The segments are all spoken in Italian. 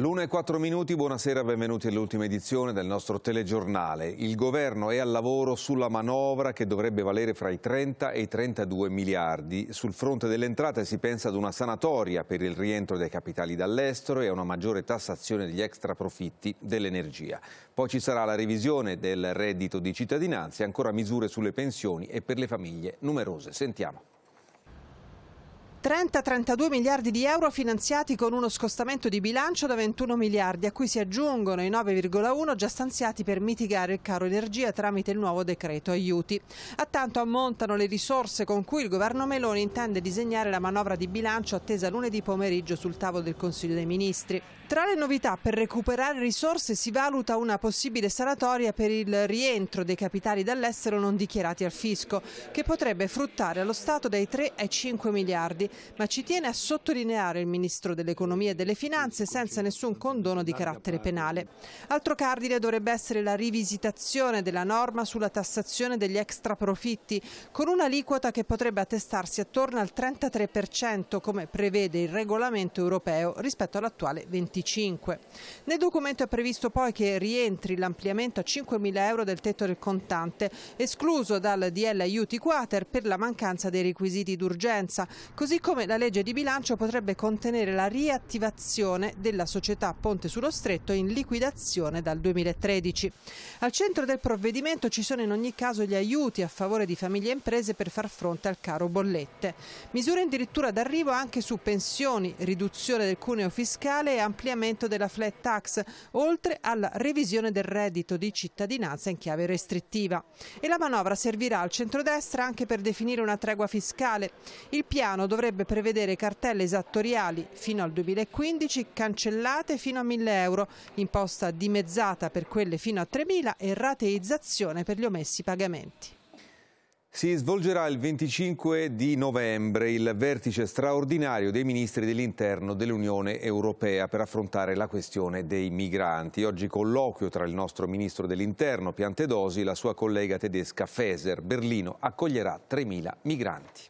L'una e quattro minuti, buonasera, e benvenuti all'ultima edizione del nostro telegiornale. Il governo è al lavoro sulla manovra che dovrebbe valere fra i 30 e i 32 miliardi. Sul fronte delle entrate si pensa ad una sanatoria per il rientro dei capitali dall'estero e a una maggiore tassazione degli extra profitti dell'energia. Poi ci sarà la revisione del reddito di cittadinanza e ancora misure sulle pensioni e per le famiglie numerose. Sentiamo. 30-32 miliardi di euro finanziati con uno scostamento di bilancio da 21 miliardi, a cui si aggiungono i 9,1 già stanziati per mitigare il caro energia tramite il nuovo decreto aiuti. A tanto ammontano le risorse con cui il governo Meloni intende disegnare la manovra di bilancio attesa lunedì pomeriggio sul tavolo del Consiglio dei Ministri. Tra le novità per recuperare risorse si valuta una possibile sanatoria per il rientro dei capitali dall'estero non dichiarati al fisco, che potrebbe fruttare allo Stato dai 3 ai 5 miliardi ma ci tiene a sottolineare il Ministro dell'Economia e delle Finanze senza nessun condono di carattere penale. Altro cardine dovrebbe essere la rivisitazione della norma sulla tassazione degli extraprofitti, con un'aliquota che potrebbe attestarsi attorno al 33%, come prevede il regolamento europeo rispetto all'attuale 25%. Nel documento è previsto poi che rientri l'ampliamento a 5.000 euro del tetto del contante, escluso dal DL Aiuti Quater per la mancanza dei requisiti d'urgenza, così come la legge di bilancio potrebbe contenere la riattivazione della società Ponte sullo Stretto in liquidazione dal 2013. Al centro del provvedimento ci sono in ogni caso gli aiuti a favore di famiglie e imprese per far fronte al caro bollette. Misure addirittura d'arrivo anche su pensioni, riduzione del cuneo fiscale e ampliamento della flat tax, oltre alla revisione del reddito di cittadinanza in chiave restrittiva. E la manovra servirà al centrodestra anche per definire una tregua fiscale. Il piano dovrebbe potrebbe prevedere cartelle esattoriali fino al 2015 cancellate fino a 1000 euro, imposta dimezzata per quelle fino a 3000 e rateizzazione per gli omessi pagamenti. Si svolgerà il 25 di novembre il vertice straordinario dei ministri dell'interno dell'Unione Europea per affrontare la questione dei migranti. Oggi colloquio tra il nostro ministro dell'interno Piantedosi e la sua collega tedesca Feser. Berlino accoglierà 3.000 migranti.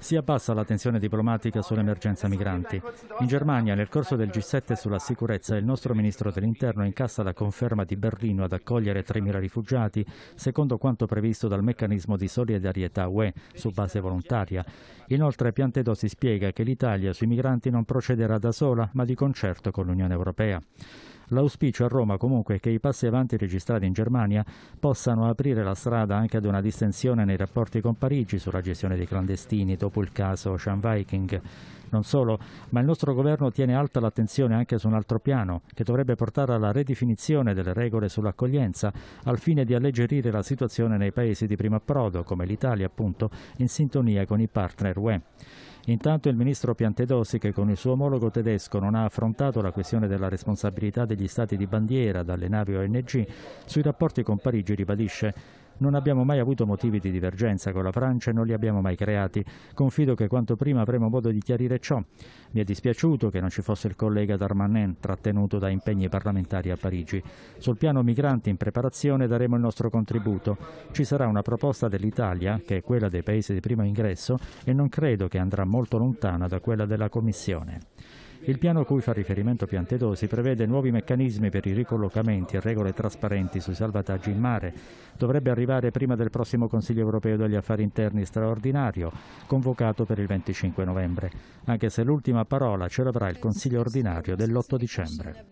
Si abbassa la tensione diplomatica sull'emergenza migranti. In Germania, nel corso del G7 sulla sicurezza, il nostro ministro dell'Interno incassa la conferma di Berlino ad accogliere 3.000 rifugiati, secondo quanto previsto dal meccanismo di solidarietà UE su base volontaria. Inoltre Piantedo si spiega che l'Italia sui migranti non procederà da sola, ma di concerto con l'Unione Europea. L'auspicio a Roma comunque è che i passi avanti registrati in Germania possano aprire la strada anche ad una distensione nei rapporti con Parigi sulla gestione dei clandestini dopo il caso Ocean Viking. Non solo, ma il nostro governo tiene alta l'attenzione anche su un altro piano, che dovrebbe portare alla redefinizione delle regole sull'accoglienza, al fine di alleggerire la situazione nei paesi di primo approdo, come l'Italia appunto, in sintonia con i partner UE. Intanto il ministro Piantedosi, che con il suo omologo tedesco non ha affrontato la questione della responsabilità degli stati di bandiera dalle navi ONG, sui rapporti con Parigi ribadisce non abbiamo mai avuto motivi di divergenza con la Francia e non li abbiamo mai creati. Confido che quanto prima avremo modo di chiarire ciò. Mi è dispiaciuto che non ci fosse il collega Darmanin trattenuto da impegni parlamentari a Parigi. Sul piano migranti in preparazione daremo il nostro contributo. Ci sarà una proposta dell'Italia, che è quella dei paesi di primo ingresso, e non credo che andrà molto lontana da quella della Commissione. Il piano a cui fa riferimento Piantedosi prevede nuovi meccanismi per i ricollocamenti e regole trasparenti sui salvataggi in mare. Dovrebbe arrivare prima del prossimo Consiglio europeo degli affari interni straordinario, convocato per il 25 novembre, anche se l'ultima parola ce l'avrà il Consiglio ordinario dell'8 dicembre.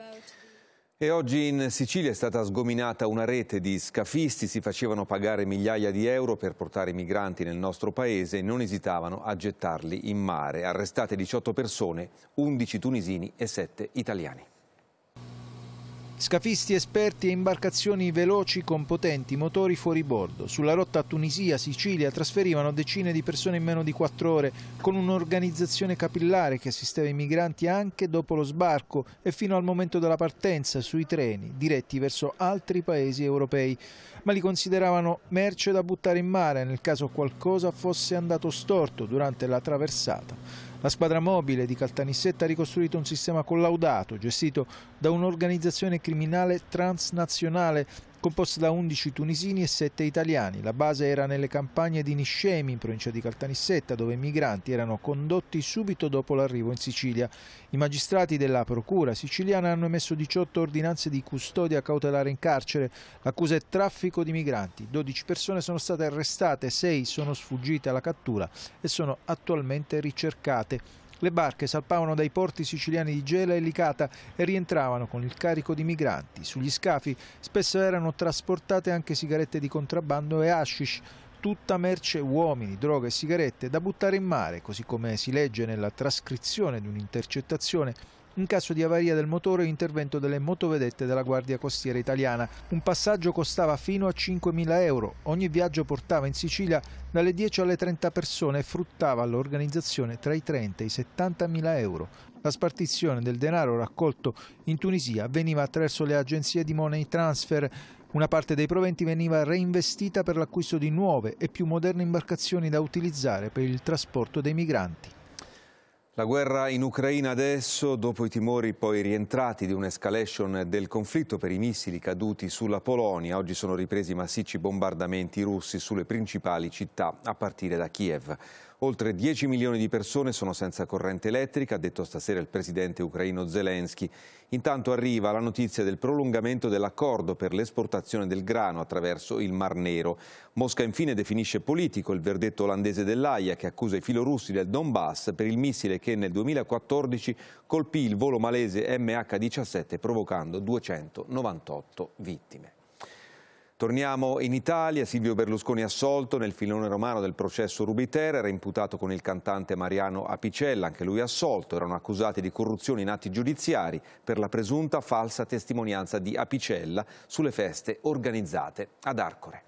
E oggi in Sicilia è stata sgominata una rete di scafisti, si facevano pagare migliaia di euro per portare i migranti nel nostro paese e non esitavano a gettarli in mare. Arrestate 18 persone, 11 tunisini e 7 italiani. Scafisti esperti e imbarcazioni veloci con potenti motori fuori bordo. Sulla rotta Tunisia-Sicilia trasferivano decine di persone in meno di quattro ore, con un'organizzazione capillare che assisteva i migranti anche dopo lo sbarco e fino al momento della partenza sui treni diretti verso altri paesi europei. Ma li consideravano merce da buttare in mare nel caso qualcosa fosse andato storto durante la traversata. La squadra mobile di Caltanissetta ha ricostruito un sistema collaudato, gestito da un'organizzazione criminale transnazionale composta da 11 tunisini e 7 italiani. La base era nelle campagne di Niscemi, in provincia di Caltanissetta, dove i migranti erano condotti subito dopo l'arrivo in Sicilia. I magistrati della Procura siciliana hanno emesso 18 ordinanze di custodia cautelare in carcere. L'accusa è traffico di migranti. 12 persone sono state arrestate, 6 sono sfuggite alla cattura e sono attualmente ricercate. Le barche salpavano dai porti siciliani di Gela e Licata e rientravano con il carico di migranti. Sugli scafi spesso erano trasportate anche sigarette di contrabbando e hashish, tutta merce uomini, droga e sigarette da buttare in mare, così come si legge nella trascrizione di un'intercettazione in caso di avaria del motore e intervento delle motovedette della Guardia Costiera Italiana. Un passaggio costava fino a 5.000 euro. Ogni viaggio portava in Sicilia dalle 10 alle 30 persone e fruttava all'organizzazione tra i 30 e i 70.000 euro. La spartizione del denaro raccolto in Tunisia avveniva attraverso le agenzie di money transfer. Una parte dei proventi veniva reinvestita per l'acquisto di nuove e più moderne imbarcazioni da utilizzare per il trasporto dei migranti. La guerra in Ucraina adesso, dopo i timori poi rientrati di un'escalation del conflitto per i missili caduti sulla Polonia, oggi sono ripresi massicci bombardamenti russi sulle principali città, a partire da Kiev. Oltre 10 milioni di persone sono senza corrente elettrica, ha detto stasera il presidente ucraino Zelensky. Intanto arriva la notizia del prolungamento dell'accordo per l'esportazione del grano attraverso il Mar Nero. Mosca infine definisce politico il verdetto olandese dell'AIA che accusa i filorussi del Donbass per il missile che nel 2014 colpì il volo malese MH17 provocando 298 vittime. Torniamo in Italia, Silvio Berlusconi assolto nel filone romano del processo Rubiter, era imputato con il cantante Mariano Apicella, anche lui assolto, erano accusati di corruzione in atti giudiziari per la presunta falsa testimonianza di Apicella sulle feste organizzate ad Arcore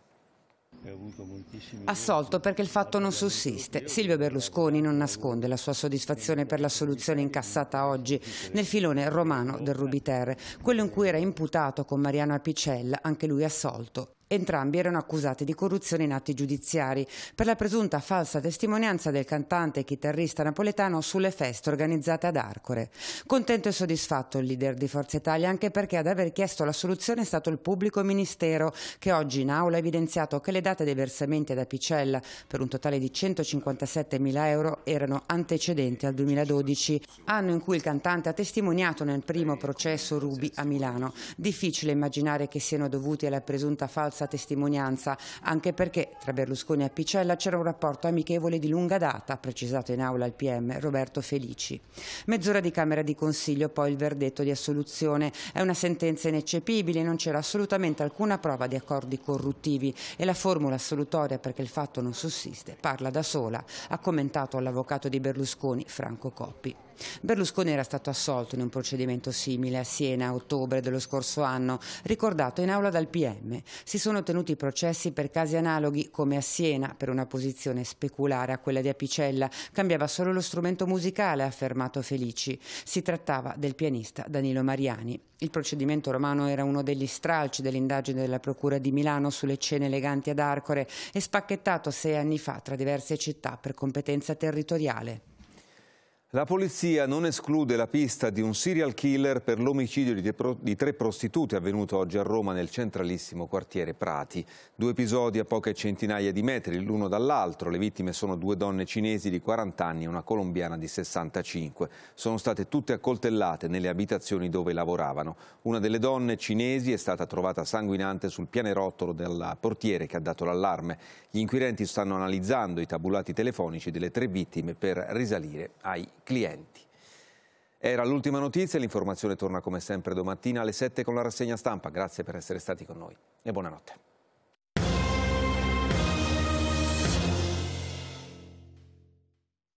assolto perché il fatto non sussiste. Silvio Berlusconi non nasconde la sua soddisfazione per la soluzione incassata oggi nel filone romano del Rubiter, quello in cui era imputato con Mariano Apicella, anche lui assolto. Entrambi erano accusati di corruzione in atti giudiziari per la presunta falsa testimonianza del cantante e chitarrista napoletano sulle feste organizzate ad Arcore. Contento e soddisfatto il leader di Forza Italia anche perché ad aver chiesto la soluzione è stato il pubblico ministero che oggi in aula ha evidenziato che le date dei versamenti ad Apicella per un totale di 157 mila euro erano antecedenti al 2012, anno in cui il cantante ha testimoniato nel primo processo Rubi a Milano. Difficile immaginare che siano dovuti alla presunta falsa falsa testimonianza, anche perché tra Berlusconi e Picella c'era un rapporto amichevole di lunga data, precisato in aula il PM Roberto Felici. Mezz'ora di Camera di Consiglio, poi il verdetto di assoluzione. È una sentenza ineccepibile, non c'era assolutamente alcuna prova di accordi corruttivi e la formula assolutoria perché il fatto non sussiste parla da sola, ha commentato l'avvocato di Berlusconi Franco Coppi. Berlusconi era stato assolto in un procedimento simile a Siena a ottobre dello scorso anno, ricordato in aula dal PM. Si sono tenuti processi per casi analoghi come a Siena per una posizione speculare a quella di Apicella. Cambiava solo lo strumento musicale, ha affermato Felici. Si trattava del pianista Danilo Mariani. Il procedimento romano era uno degli stralci dell'indagine della Procura di Milano sulle cene eleganti ad Arcore e spacchettato sei anni fa tra diverse città per competenza territoriale. La polizia non esclude la pista di un serial killer per l'omicidio di tre prostitute avvenuto oggi a Roma nel centralissimo quartiere Prati. Due episodi a poche centinaia di metri l'uno dall'altro. Le vittime sono due donne cinesi di 40 anni e una colombiana di 65. Sono state tutte accoltellate nelle abitazioni dove lavoravano. Una delle donne cinesi è stata trovata sanguinante sul pianerottolo del portiere che ha dato l'allarme. Gli inquirenti stanno analizzando i tabulati telefonici delle tre vittime per risalire ai clienti. Era l'ultima notizia, l'informazione torna come sempre domattina alle 7 con la rassegna stampa. Grazie per essere stati con noi e buonanotte.